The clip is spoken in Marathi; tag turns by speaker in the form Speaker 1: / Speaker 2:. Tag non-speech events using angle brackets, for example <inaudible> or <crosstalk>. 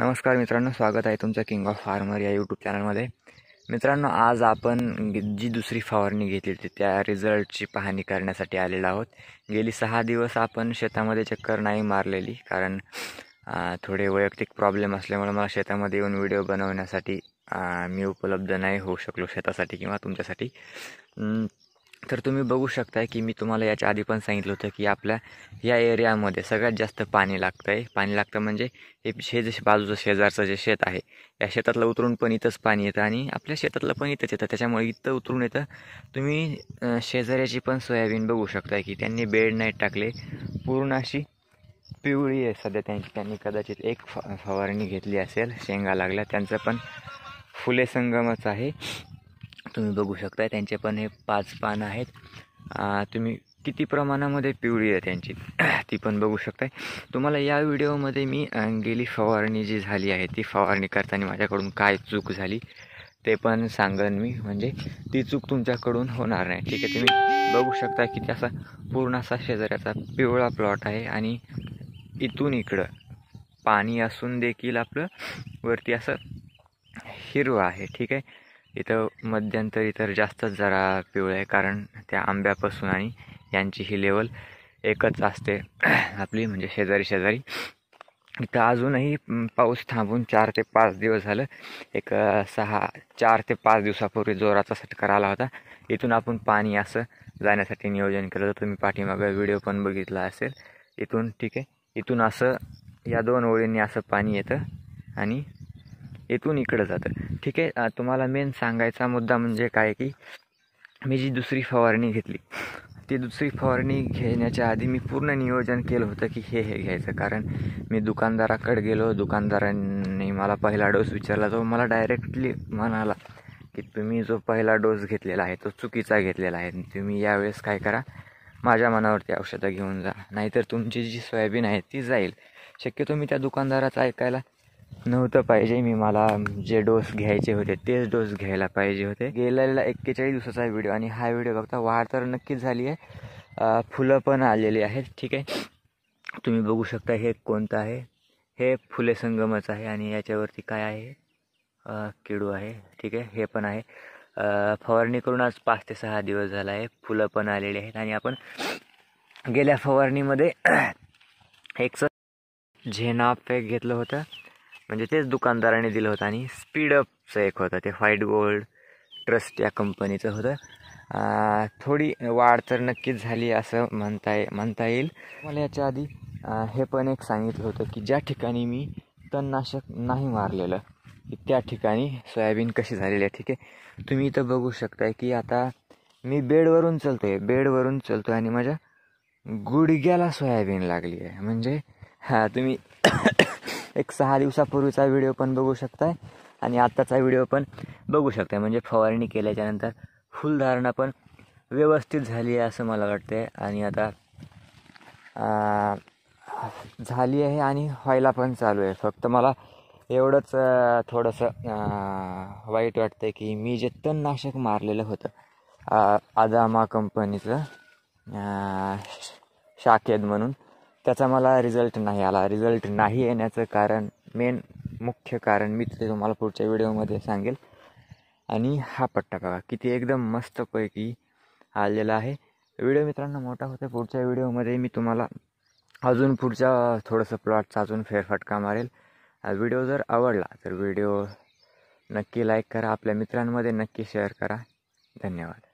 Speaker 1: नमस्कार मित्रांनो स्वागत आहे तुमचं किंग ऑफ फार्मर या यूट्यूब चॅनलमध्ये मित्रांनो आज आपण जी दुसरी फवारणी घेतली होती त्या रिझल्टची पाहणी करण्यासाठी आलेलो आहोत गेली सहा दिवस आपण शेतामध्ये चक्कर नाही मारलेली कारण थोडे वैयक्तिक प्रॉब्लेम असल्यामुळे मला शेतामध्ये येऊन व्हिडिओ बनवण्यासाठी मी उपलब्ध नाही होऊ शकलो शेतासाठी किंवा तुमच्यासाठी तर तुम्ही बघू शकता की मी तुम्हाला याच्या आधी पण सांगितलं होतं की आपल्या या एरियामध्ये सगळ्यात जास्त पाणी लागतं आहे पाणी लागतं म्हणजे हे हे जसे बाजूचं शेजारचं जे शेत आहे या शेतातलं उतरून पण इथंच पाणी येतं आणि आपल्या शेतातलं पण इथंच येतं त्याच्यामुळे इथं उतरून येतं तुम्ही शेजाऱ्याची पण सोयाबीन बघू शकता की त्यांनी बेड नाही टाकले पूर्ण अशी पिवळी आहे सध्या त्यांची त्यांनी कदाचित एक फवारणी घेतली असेल शेंगा लागल्या त्यांचं पण फुले संगमच आहे तुम्ही बघू शकता त्यांचे पण हे पाच पान आहेत तुम्ही किती प्रमाणामध्ये पिवळी आहे त्यांची <clears throat> ती पण बघू शकता तुम्हाला या व्हिडिओमध्ये मी गेली फवारणी जी झाली आहे ती फवारणी करताना माझ्याकडून काय चूक झाली ते पण सांगन मी म्हणजे ती चूक तुमच्याकडून होणार नाही ठीक आहे तुम्ही बघू शकता की त्याचा पूर्ण असा शेजाऱ्याचा पिवळा प्लॉट आहे आणि इथून इकडं पाणी असून देखील आपलं वरती असं हिरवं आहे ठीक आहे इथं मध्यंतरी तर जास्तच जरा पिवळं आहे कारण त्या आंब्यापासून आणि यांची ही लेवल एकच असते <clears throat> आपली म्हणजे शेजारी शेजारी इथं अजूनही पाऊस थांबून चार ते पाच दिवस झालं एक सहा चार ते पाच दिवसापूर्वी जोराचा सटकार आला होता इथून आपण पाणी असं जाण्यासाठी नियोजन केलं होतं तुम्ही पाठीमागे व्हिडिओ पण बघितला असेल इथून ठीक आहे इथून असं या दोन ओळींनी असं पाणी येतं आणि येथून इकडं जातं ठीक आहे तुम्हाला मेन सांगायचा मुद्दा म्हणजे काय की मी जी दुसरी फवारणी घेतली ती दुसरी फवारणी घेण्याच्या आधी मी पूर्ण नियोजन केलं होतं की हे हे घ्यायचं कारण मी दुकानदाराकडे गेलो दुकानदारांनी मला पहिला डोस विचारला तो मला डायरेक्टली म्हणाला की तुम्ही जो पहिला डोस घेतलेला आहे तो चुकीचा घेतलेला आहे तुम्ही यावेळेस काय करा माझ्या मनावरती औषधं घेऊन जा नाहीतर तुमची जी सोयाबीन आहे ती जाईल शक्यतो मी त्या दुकानदाराचं ऐकायला नव्हतं पाहिजे मी मला जे डोस घ्यायचे होते तेच डोस घ्यायला पाहिजे होते गेलेला एक्केचाळीस दिवसाचा व्हिडिओ आणि हा व्हिडिओ बघता वाढ तर नक्कीच झाली आहे फुलं पण आलेली आहेत ठीक आहे तुम्ही बघू शकता हे कोणतं आहे हे फुले संगमच आहे आणि याच्यावरती काय आहे किडू आहे ठीक आहे हे पण आहे फवारणी करून आज पाच ते सहा दिवस झाला आहे फुलं पण आलेली आहेत आणि आपण गेल्या फवारणीमध्ये एकच झेना पॅक घेतलं होतं म्हणजे तेच दुकानदाराने दिलं होतं आणि स्पीडअपचं एक होतं ते व्हाईट गोल्ड ट्रस्ट या कंपनीचं होतं थोडी वाढ तर नक्कीच झाली असं म्हणता ये म्हणता येईल मला याच्या आधी हे पण एक सांगितलं होतं की ज्या ठिकाणी मी तणनाशक नाही मारलेलं त्या ठिकाणी सोयाबीन कशी झालेली आहे ठीक आहे तुम्ही इथं बघू शकताय की आता मी बेडवरून चलतो आहे बेडवरून चलतो आहे आणि माझ्या गुडघ्याला सोयाबीन लागली आहे म्हणजे हां तुम्ही एक सहा दिवसापूर्वीचा व्हिडिओ पण बघू शकताय आणि आत्ताचा व्हिडिओ पण बघू शकताय म्हणजे फवारणी केल्याच्यानंतर फुलधारणा पण व्यवस्थित झाली आहे असं मला वाटते आणि आता झाली आहे आणि व्हायला पण चालू आहे फक्त मला एवढंच थोडंसं वाईट वाटतं की मी जे तणनाशक मारलेलं होतं आदामा कंपनीचं शाखेद म्हणून त्याचा मला रिझल्ट नाही आला रिझल्ट नाही येण्याचं कारण मेन मुख्य कारण मी ते तुम्हाला पुढच्या व्हिडिओमध्ये सांगेल आणि हा पट्टा बघा किती एकदम मस्तपैकी आलेला आहे व्हिडिओ मित्रांनो मोठा होतो पुढच्या व्हिडिओमध्ये मी तुम्हाला अजून पुढच्या थोडंसं प्लॉटचा अजून फेरफटका मारेल व्हिडिओ जर आवडला तर व्हिडिओ नक्की लाईक करा आपल्या मित्रांमध्ये नक्की शेअर करा धन्यवाद